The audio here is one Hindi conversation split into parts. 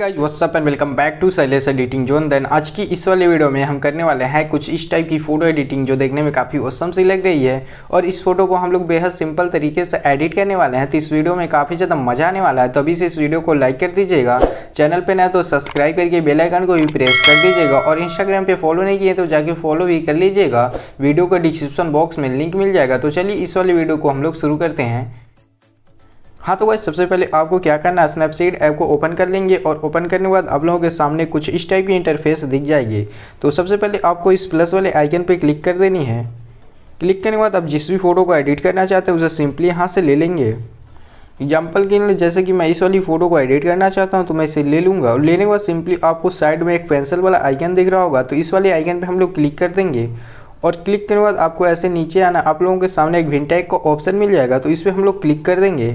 guys what's up and welcome back to Sailesh editing zone then आज की इस वाले वीडियो में हम करने वाले हैं कुछ इस टाइप की फोटो एडिटिंग जो देखने में काफ़ी ओसम सी लग रही है और इस फोटो को हम लोग बेहद सिंपल तरीके से एडिट करने वाले हैं तो इस वीडियो में काफ़ी ज़्यादा मजा आने वाला है तो अभी से इस वीडियो को लाइक कर दीजिएगा चैनल पर न तो सब्सक्राइब करके बेलाइकन को भी प्रेस कर दीजिएगा और इंस्टाग्राम पर फॉलो नहीं किए तो जाके फॉलो भी कर लीजिएगा वीडियो का डिस्क्रिप्शन बॉक्स में लिंक मिल जाएगा तो चलिए इस वाले वीडियो को हम लोग शुरू करते हैं हाँ तो वैसे सबसे पहले आपको क्या करना है स्नैपसीड ऐप को ओपन कर लेंगे और ओपन करने के बाद आप लोगों के सामने कुछ इस टाइप की इंटरफेस दिख जाएगी तो सबसे पहले आपको इस प्लस वाले आइकन पर क्लिक कर देनी है क्लिक करने के बाद आप जिस भी फ़ोटो को एडिट करना चाहते हैं उसे सिंपली यहाँ से ले लेंगे एग्जाम्पल के लिए जैसे कि मैं इस वाली फ़ोटो को एडिट करना चाहता हूँ तो मैं इसे ले लूँगा और लेने के बाद सिंपली आपको साइड में एक पेंसिल वाला आइकन दिख रहा होगा तो इस वाले आइकन पर हम लोग क्लिक कर देंगे और क्लिक करने के बाद आपको ऐसे नीचे आना आप लोगों के सामने एक विंटैग का ऑप्शन मिल जाएगा तो इस पर हम लोग क्लिक कर देंगे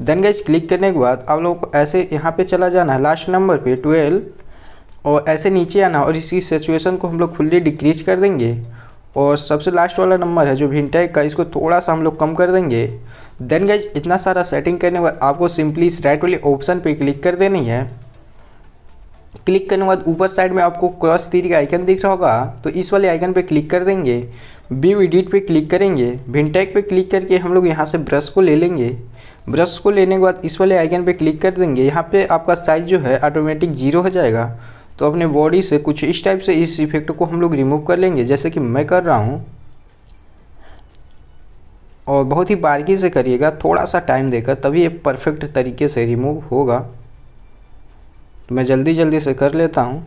देन गैस क्लिक करने के बाद आप लोगों को ऐसे यहाँ पे चला जाना है लास्ट नंबर पे ट्वेल्व और ऐसे नीचे आना और इसकी सिचुएशन को हम लोग फुल्ली डिक्रीज कर देंगे और सबसे लास्ट वाला नंबर है जो भिनटेक का इसको थोड़ा सा हम लोग कम कर देंगे देन गैज इतना सारा सेटिंग करने के बाद आपको सिंपली स्ट्राइट वाले ऑप्शन पर क्लिक कर देनी है क्लिक करने के बाद ऊपर साइड में आपको क्रॉस तीर का आइकन दिख रहा होगा तो इस वाले आइकन पे क्लिक कर देंगे व्यू एडिट पे क्लिक करेंगे भिनटेक पे क्लिक करके हम लोग यहाँ से ब्रश को ले लेंगे ब्रश को लेने के बाद इस वाले आइकन पे क्लिक कर देंगे यहाँ पे आपका साइज जो है ऑटोमेटिक जीरो हो जाएगा तो अपने बॉडी से कुछ इस टाइप से इस इफेक्ट को हम लोग रिमूव कर लेंगे जैसे कि मैं कर रहा हूँ और बहुत ही बारीकी से करिएगा थोड़ा सा टाइम देकर तभी ये परफेक्ट तरीके से रिमूव होगा तो मैं जल्दी जल्दी से कर लेता हूँ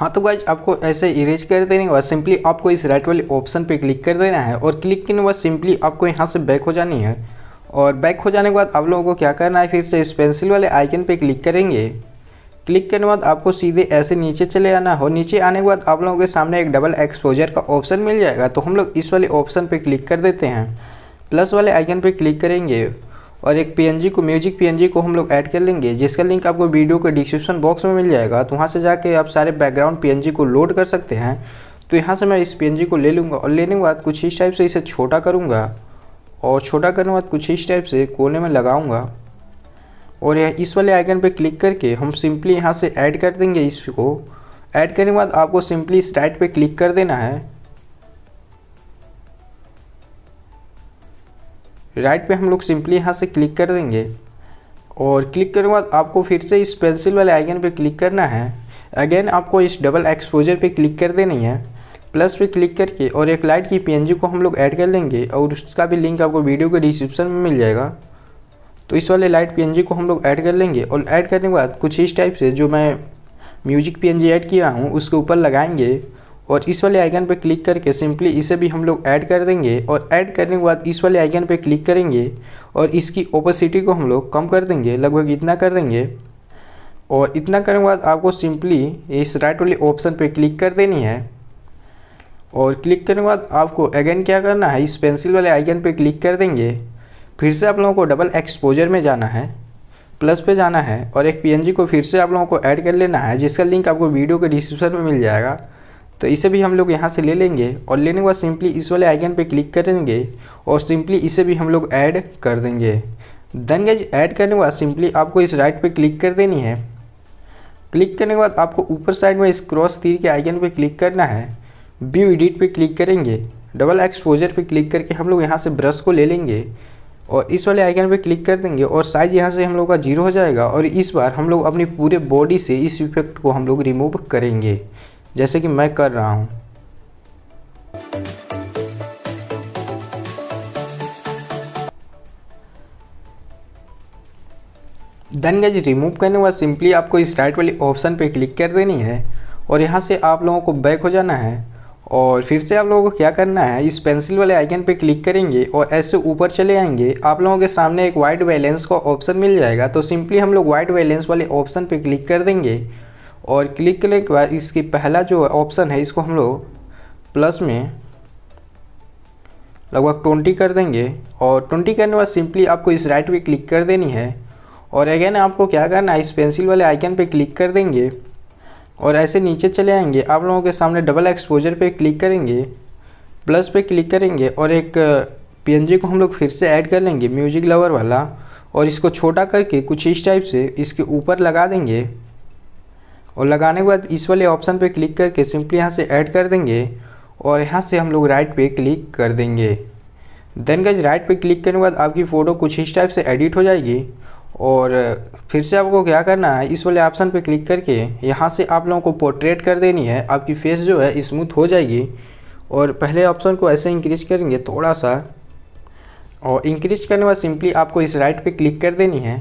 हाँ तो गाइज आपको ऐसे इरेज कर देने के बाद सिंपली आपको इस राइट वाले ऑप्शन पे क्लिक कर देना है और क्लिक करने के बाद सिंपली आपको यहाँ से बैक हो जानी है और बैक हो जाने के बाद आप लोगों को क्या करना है फिर से इस पेंसिल वाले आइकन पे क्लिक करेंगे क्लिक करने के बाद आपको सीधे ऐसे नीचे चले आना हो नीचे आने के बाद आप लोगों के सामने एक डबल एक्सपोजर का ऑप्शन मिल जाएगा तो हम लोग इस वाले ऑप्शन पर क्लिक कर देते हैं प्लस वाले आइकन पर क्लिक करेंगे और एक पीएनजी को म्यूजिक पीएनजी को हम लोग ऐड कर लेंगे जिसका लिंक आपको वीडियो के डिस्क्रिप्शन बॉक्स में मिल जाएगा तो वहाँ से जाके आप सारे बैकग्राउंड पीएनजी को लोड कर सकते हैं तो यहाँ से मैं इस पीएनजी को ले लूँगा और लेने के बाद कुछ इस टाइप से इसे छोटा करूँगा और छोटा करने के बाद कुछ इस टाइप से कोने में लगाऊँगा और यह इस वाले आइकन पर क्लिक करके हम सिंपली यहाँ से ऐड कर देंगे इसको ऐड करने के बाद आपको सिंपली स्टार्ट पर क्लिक कर देना है राइट पे हम लोग सिंपली यहाँ से क्लिक कर देंगे और क्लिक करने के बाद आपको फिर से इस पेंसिल वाले आइकन पे क्लिक करना है अगेन आपको इस डबल एक्सपोजर पे क्लिक कर देनी है प्लस पे क्लिक करके और एक लाइट की पी को हम लोग ऐड कर लेंगे और उसका भी लिंक आपको वीडियो के डिस्क्रिप्शन में मिल जाएगा तो इस वाले लाइट पी को हम लोग ऐड कर लेंगे और ऐड करने के बाद कुछ इस टाइप से जो मैं म्यूजिक पी ऐड किया हूँ उसके ऊपर लगाएंगे और इस वाले आइकन पर क्लिक करके सिंपली इसे भी हम लोग ऐड कर देंगे और ऐड करने के बाद इस वाले आइकन पर क्लिक करेंगे और इसकी ओपेसिटी को हम लोग कम कर देंगे लगभग इतना कर देंगे और इतना करने के बाद आपको सिंपली इस राइट वाले ऑप्शन पर क्लिक कर देनी है और क्लिक करने के बाद आपको अगेन क्या करना है इस पेंसिल वाले आइकन पर क्लिक कर देंगे फिर से आप लोगों को डबल एक्सपोजर में जाना है प्लस पे जाना है और एक पीएनजी को फिर से आप लोगों को ऐड कर लेना है जिसका लिंक आपको वीडियो के डिस्क्रिप्शन में मिल जाएगा तो इसे भी हम लोग यहाँ से ले लेंगे और लेने के बाद सिंपली इस वाले आइकन पे क्लिक करेंगे और सिंपली इसे भी हम लोग ऐड कर देंगे देन गज ऐड करने के बाद सिंपली आपको इस राइट पे क्लिक कर देनी है क्लिक करने के बाद आपको ऊपर साइड में इस क्रॉस तीर के आइकन पे क्लिक करना है व्यू एडिट पे क्लिक करेंगे डबल एक्सपोजर पे क्लिक करके हम लोग यहाँ से ब्रश को ले लेंगे और इस वाले आइकन पे क्लिक कर देंगे और साइज़ यहाँ से हम लोग का जीरो हो जाएगा और इस बार हम लोग अपनी पूरे बॉडी से इस इफेक्ट को हम लोग रिमूव करेंगे जैसे कि मैं कर रहा हूँ देन गज रिमूव करने के बाद सिंपली आपको इस राइट वाली ऑप्शन पे क्लिक कर देनी है और यहाँ से आप लोगों को बैक हो जाना है और फिर से आप लोगों को क्या करना है इस पेंसिल वाले आइकन पे क्लिक करेंगे और ऐसे ऊपर चले आएंगे आप लोगों के सामने एक वाइट बैलेंस का ऑप्शन मिल जाएगा तो सिंपली हम लोग वाइट बैलेंस वाले ऑप्शन पे क्लिक कर देंगे और क्लिक करने के बाद इसकी पहला जो ऑप्शन है इसको हम लोग प्लस में लगभग ट्वेंटी कर देंगे और ट्वेंटी करने के बाद सिंपली आपको इस राइट पे क्लिक कर देनी है और अगेन आपको क्या करना है इस पेंसिल वाले आइकन पे क्लिक कर देंगे और ऐसे नीचे चले आएंगे आप लोगों के सामने डबल एक्सपोजर पे क्लिक करेंगे प्लस पे क्लिक करेंगे और एक पीएनजी uh, को हम लोग फिर से ऐड कर लेंगे म्यूजिक लवर वाला और इसको छोटा करके कुछ इस टाइप से इसके ऊपर लगा देंगे और लगाने के बाद इस वाले ऑप्शन पर क्लिक करके सिंपली यहाँ से ऐड कर देंगे और यहाँ से हम लोग राइट पे क्लिक कर देंगे देन गज राइट पे क्लिक करने के बाद आपकी फ़ोटो कुछ इस टाइप से एडिट हो जाएगी और फिर से आपको क्या करना है इस वाले ऑप्शन पे क्लिक करके यहाँ से आप लोगों को पोर्ट्रेट कर देनी है आपकी फेस जो है स्मूथ हो जाएगी और पहले ऑप्शन को ऐसे इंक्रीज करेंगे थोड़ा सा और इंक्रीज करने के बाद सिंपली आपको इस राइट पर क्लिक कर देनी है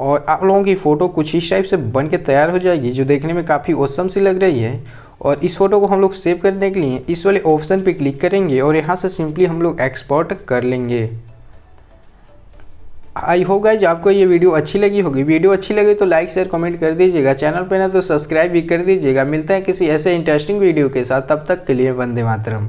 और आप लोगों की फ़ोटो कुछ इस टाइप से बन के तैयार हो जाएगी जो देखने में काफ़ी औसम सी लग रही है और इस फोटो को हम लोग सेव करने के लिए इस वाले ऑप्शन पे क्लिक करेंगे और यहाँ से सिंपली हम लोग एक्सपोर्ट कर लेंगे आई होप गाइज आपको ये वीडियो अच्छी लगी होगी वीडियो अच्छी लगी तो लाइक शेयर कमेंट कर दीजिएगा चैनल पर ना तो सब्सक्राइब भी कर दीजिएगा मिलते हैं किसी ऐसे इंटरेस्टिंग वीडियो के साथ तब तक के लिए वंदे मातरम